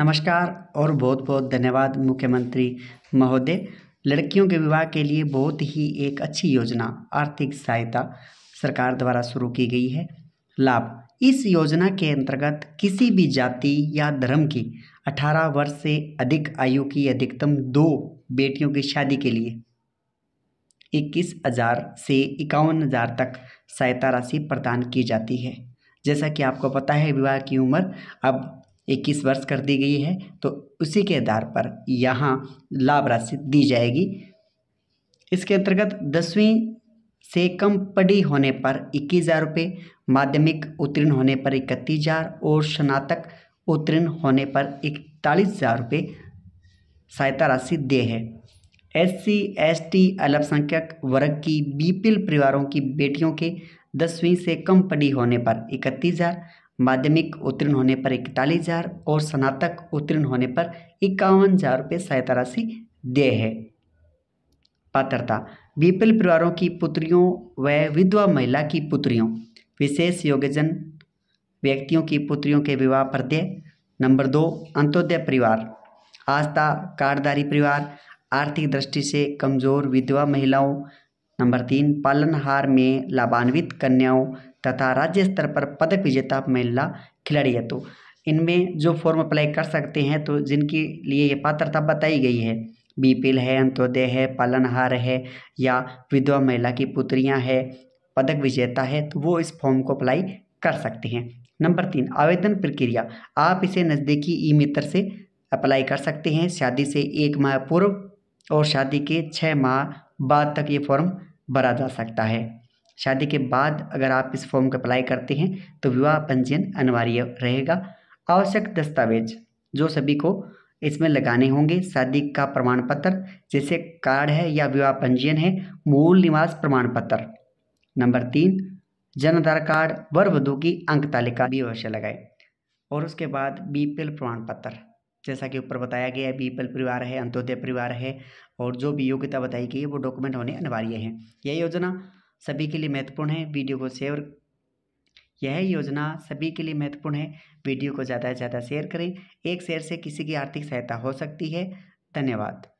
नमस्कार और बहुत बहुत धन्यवाद मुख्यमंत्री महोदय लड़कियों के विवाह के लिए बहुत ही एक अच्छी योजना आर्थिक सहायता सरकार द्वारा शुरू की गई है लाभ इस योजना के अंतर्गत किसी भी जाति या धर्म की 18 वर्ष से अधिक आयु की अधिकतम दो बेटियों की शादी के लिए इक्कीस हज़ार से इक्यावन हज़ार तक सहायता राशि प्रदान की जाती है जैसा कि आपको पता है विवाह की उम्र अब इक्कीस वर्ष कर दी गई है तो उसी के आधार पर यहाँ लाभ राशि दी जाएगी इसके अंतर्गत दसवीं से कम पढ़ी होने पर इक्कीस हज़ार रुपये माध्यमिक उत्तीर्ण होने पर इकतीस हज़ार और स्नातक उत्तीर्ण होने पर इकतालीस हज़ार रुपये सहायता राशि दे है एस सी एस टी अल्पसंख्यक वर्ग की बीपिल परिवारों की बेटियों के दसवीं से कम पढ़ी होने पर इकतीस हज़ार माध्यमिक उत्तीर्ण होने पर इकतालीस हज़ार और स्नातक उत्तीर्ण होने पर इक्यावन हज़ार रुपये सहायता राशि दे है पात्रता बीपीएल परिवारों की पुत्रियों व विधवा महिला की पुत्रियों विशेष योग्यजन व्यक्तियों की पुत्रियों के विवाह प्रत्यय नंबर दो अंत्योदय परिवार आस्था कारदारी परिवार आर्थिक दृष्टि से कमजोर विधवा महिलाओं नंबर तीन पालनहार में लाभान्वित कन्याओं तथा राज्य स्तर पर पदक विजेता महिला खिलाड़ी है तो इनमें जो फॉर्म अप्लाई कर सकते हैं तो जिनके लिए ये पात्रता बताई गई है बी पी एल है अंत्योदय है पालनहार है या विधवा महिला की पुत्रियाँ है पदक विजेता है तो वो इस फॉर्म को अप्लाई कर सकते हैं नंबर तीन आवेदन प्रक्रिया आप इसे नज़दीकी ई मित्र से अप्लाई कर सकते हैं शादी से एक माह पूर्व और शादी के छः माह बाद तक ये फॉर्म भरा जा सकता है शादी के बाद अगर आप इस फॉर्म को अप्लाई करते हैं तो विवाह पंजीयन अनिवार्य रहेगा आवश्यक दस्तावेज जो सभी को इसमें लगाने होंगे शादी का प्रमाण पत्र जैसे कार्ड है या विवाह पंजीयन है मूल निवास प्रमाण पत्र नंबर तीन जन आधार कार्ड वर वधु की अंक तालिका भी अवश्य लगाए और उसके बाद बी प्रमाण पत्र जैसा कि ऊपर बताया गया है बी परिवार है अंत्योदय परिवार है और जो भी योग्यता बताई गई है वो डॉक्यूमेंट होने अनिवार्य है यह योजना सभी के लिए महत्वपूर्ण है वीडियो को शेयर यह योजना सभी के लिए महत्वपूर्ण है वीडियो को ज़्यादा से ज़्यादा शेयर करें एक शेयर से किसी की आर्थिक सहायता हो सकती है धन्यवाद